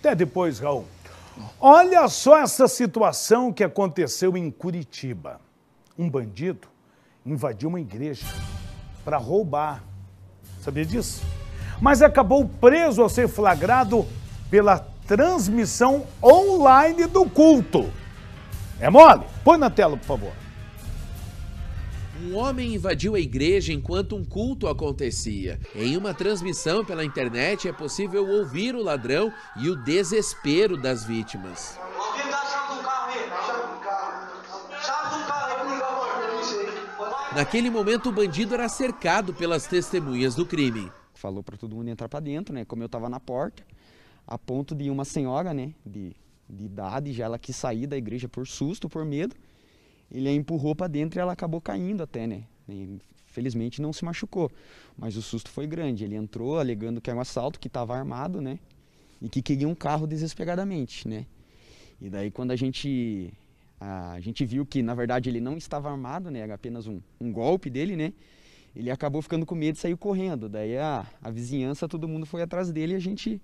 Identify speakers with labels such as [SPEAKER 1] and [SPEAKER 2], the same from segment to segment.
[SPEAKER 1] Até depois, Raul. Olha só essa situação que aconteceu em Curitiba. Um bandido invadiu uma igreja para roubar. Sabia disso? Mas acabou preso ao ser flagrado pela transmissão online do culto. É mole? Põe na tela, por favor. Um homem invadiu a igreja enquanto um culto acontecia. Em uma transmissão pela internet é possível ouvir o ladrão e o desespero das vítimas. Naquele momento, o bandido era cercado
[SPEAKER 2] pelas testemunhas do crime. Falou para todo mundo entrar para dentro, né? Como eu estava na porta, a ponto de uma senhora, né, de, de idade, já ela quis sair da igreja por susto, por medo ele a empurrou para dentro e ela acabou caindo até, né? E, felizmente não se machucou, mas o susto foi grande. Ele entrou alegando que era um assalto, que estava armado, né? E que queria um carro desesperadamente, né? E daí quando a gente a gente viu que na verdade ele não estava armado, né? Era apenas um, um golpe dele, né? Ele acabou ficando com medo e saiu correndo. Daí a, a vizinhança, todo mundo foi atrás dele e a gente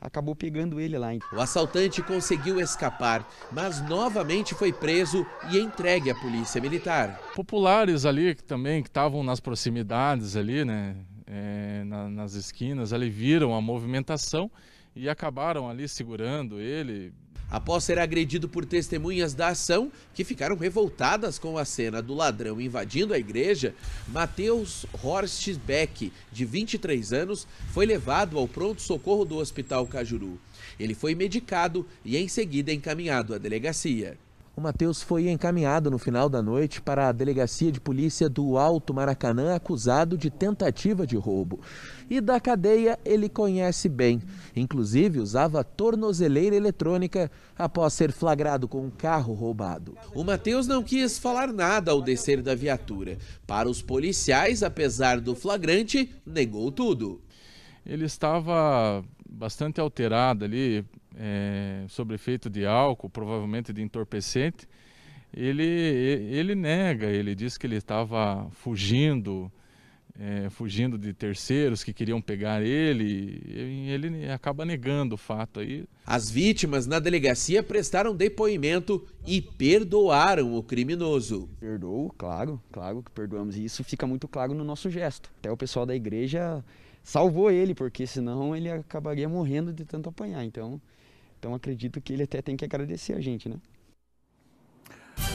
[SPEAKER 2] acabou pegando ele lá.
[SPEAKER 1] O assaltante conseguiu escapar, mas novamente foi preso e entregue à polícia militar.
[SPEAKER 3] Populares ali também que estavam nas proximidades ali, né, é, na, nas esquinas, ali viram a movimentação e acabaram ali segurando ele, após ser agredido por testemunhas da ação que
[SPEAKER 1] ficaram revoltadas com a cena do ladrão invadindo a igreja, Matheus Horst Beck, de 23 anos, foi levado ao pronto-socorro do Hospital Cajuru. Ele foi medicado e em seguida encaminhado à delegacia. O Matheus foi encaminhado no final da noite para a delegacia de polícia do Alto Maracanã, acusado de tentativa de roubo. E da cadeia ele conhece bem. Inclusive, usava tornozeleira eletrônica após ser flagrado com um carro roubado. O Matheus não quis falar nada ao descer da viatura. Para os policiais, apesar do
[SPEAKER 3] flagrante, negou tudo. Ele estava bastante alterado ali, é, sobre efeito de álcool, provavelmente de entorpecente. Ele, ele nega, ele diz que ele estava fugindo, é, fugindo de terceiros que queriam pegar ele, e ele acaba negando o fato aí. As vítimas na delegacia prestaram depoimento e perdoaram
[SPEAKER 2] o criminoso. perdoou claro, claro que perdoamos, e isso fica muito claro no nosso gesto. Até o pessoal da igreja salvou ele, porque senão ele acabaria morrendo de tanto apanhar. Então, então acredito que ele até tem que agradecer a gente, né?